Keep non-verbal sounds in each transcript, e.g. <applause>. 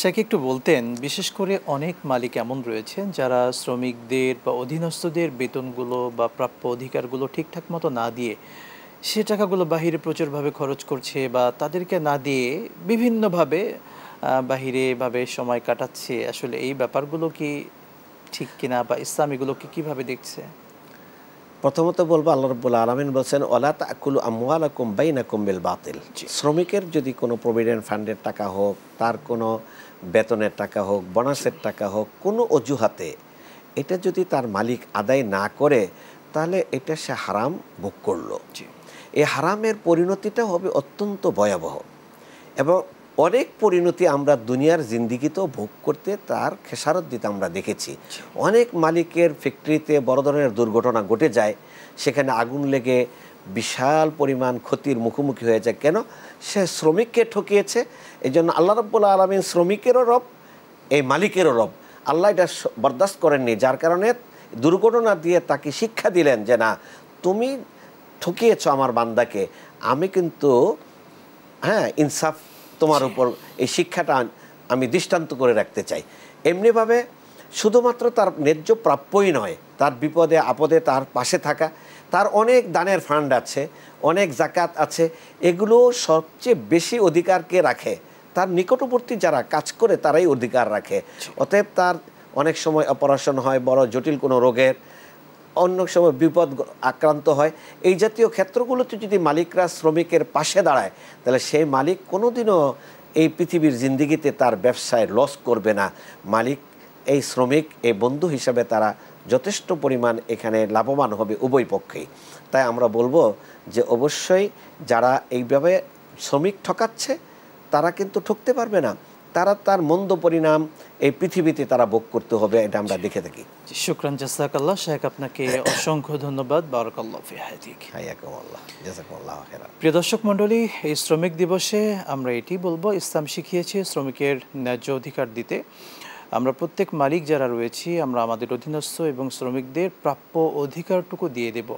শেখ একটু বলতেন বিশেষ করে অনেক মালিক এমন রয়েছেন যারা শ্রমিকদের বা অধীনস্থদের বেতনগুলো বা প্রাপ্য অধিকারগুলো ঠিকঠাক মতো না দিয়ে সে টাকাগুলো বাহিরে প্রচুরভাবে খরচ করছে বা তাদেরকে না দিয়ে বিভিন্নভাবে বাহিরে ভাবে সময় কাটাচ্ছে আসলে এই ব্যাপারগুলো কি ঠিক কিনা বা ইসলাম এগুলোকে কীভাবে দেখছে প্রথমত বলবো আল্লাহ রবুল্লা আলমিন বলছেন ওলা তাকুলু আমুয়ালাকুম না বিল বাতিল শ্রমিকের যদি কোনো প্রভিডেন্ট ফান্ডের টাকা হোক তার কোনো বেতনের টাকা হোক বোনাসের টাকা হোক কোনো অজুহাতে এটা যদি তার মালিক আদায় না করে তাহলে এটা সে হারাম ভোগ করলো এই হারামের পরিণতিটা হবে অত্যন্ত ভয়াবহ এবং অনেক পরিণতি আমরা দুনিয়ার জিন্দিগিতেও ভোগ করতে তার খেসারত দিতে আমরা দেখেছি অনেক মালিকের ফ্যাক্টরিতে বড় ধরনের দুর্ঘটনা ঘটে যায় সেখানে আগুন লেগে বিশাল পরিমাণ ক্ষতির মুখোমুখি হয়ে যায় কেন সে শ্রমিককে ঠকিয়েছে এই জন্য আল্লাহ রব্বুল্লা আলমিন শ্রমিকেরও রব এই মালিকেরও রব আল্লাহ এটা বরদাস্ত করেননি যার কারণে দুর্ঘটনা দিয়ে তাকে শিক্ষা দিলেন যে না তুমি ঠকিয়েছ আমার বান্দাকে আমি কিন্তু হ্যাঁ ইনসাফ তোমার উপর এই শিক্ষাটা আমি দৃষ্টান্ত করে রাখতে চাই এমনিভাবে শুধুমাত্র তার ন্যায্য প্রাপ্যই নয় তার বিপদে আপদে তার পাশে থাকা তার অনেক দানের ফান্ড আছে অনেক জাকাত আছে এগুলো সবচেয়ে বেশি অধিকারকে রাখে তার নিকটবর্তী যারা কাজ করে তারাই অধিকার রাখে অতএব তার অনেক সময় অপারেশন হয় বড় জটিল কোনো রোগের অন্য সময় বিপদ আক্রান্ত হয় এই জাতীয় ক্ষেত্রগুলোতে যদি মালিকরা শ্রমিকের পাশে দাঁড়ায় তাহলে সেই মালিক কোনোদিনও এই পৃথিবীর জিন্দিগিতে তার ব্যবসায় লস করবে না মালিক এই শ্রমিক এই বন্ধু হিসাবে তারা যথেষ্ট পরিমাণ এখানে লাভবান হবে উভয় পক্ষেই তাই আমরা বলবো যে অবশ্যই যারা এইভাবে শ্রমিক ঠকাচ্ছে তারা কিন্তু ঠকতে পারবে না তারা তার মন্দ পরিণাম এই পৃথিবীতে তারা ভোগ করতে হবে এটা আমরা দেখে থাকি শুক্রান জাসাকাল্লাহ শেখ আপনাকে <coughs> অসংখ্য ধন্যবাদ বারকাল্লাহ ফিহাদিক হাইয়াকুমুল্লাহ জাজাকুমুল্লাহ খেরা প্রিয় দর্শক মণ্ডলী এই শ্রমিক দিবসে আমরা এটি বলবো ইসলাম শিখিয়েছে শ্রমিকের ন্যায্য অধিকার দিতে আমরা প্রত্যেক মালিক যারা রয়েছি আমরা আমাদের অধীনস্থ এবং শ্রমিকদের প্রাপ্য অধিকারটুকু দিয়ে দেব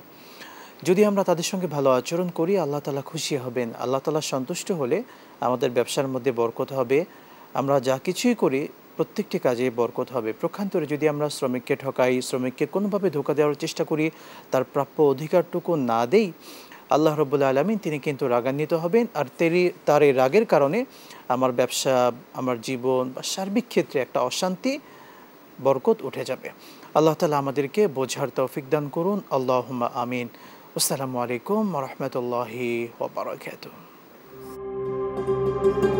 যদি আমরা তাদের সঙ্গে ভালো আচরণ করি আল্লাহ তালা খুশি হবেন আল্লাহ তালা সন্তুষ্ট হলে আমাদের ব্যবসার মধ্যে বরকত হবে আমরা যা কিছুই করি প্রত্যেকটি কাজে বরকত হবে প্রখান্তরে যদি আমরা শ্রমিককে ঠকাই শ্রমিককে কোনোভাবে ধোকা দেওয়ার চেষ্টা করি তার প্রাপ্য অধিকারটুকু না দেই আল্লাহ রব্বুল্লা আলমিন তিনি কিন্তু রাগান্বিত হবেন আর তেরি তার এই রাগের কারণে আমার ব্যবসা আমার জীবন বা সার্বিক ক্ষেত্রে একটা অশান্তি বরকত উঠে যাবে আল্লাহ তালা আমাদেরকে বোঝার তৌফিক দান করুন আল্লাহ আমিন আসসালামু আলাইকুম রহমতুল্লাহি ওবরাকাত thank you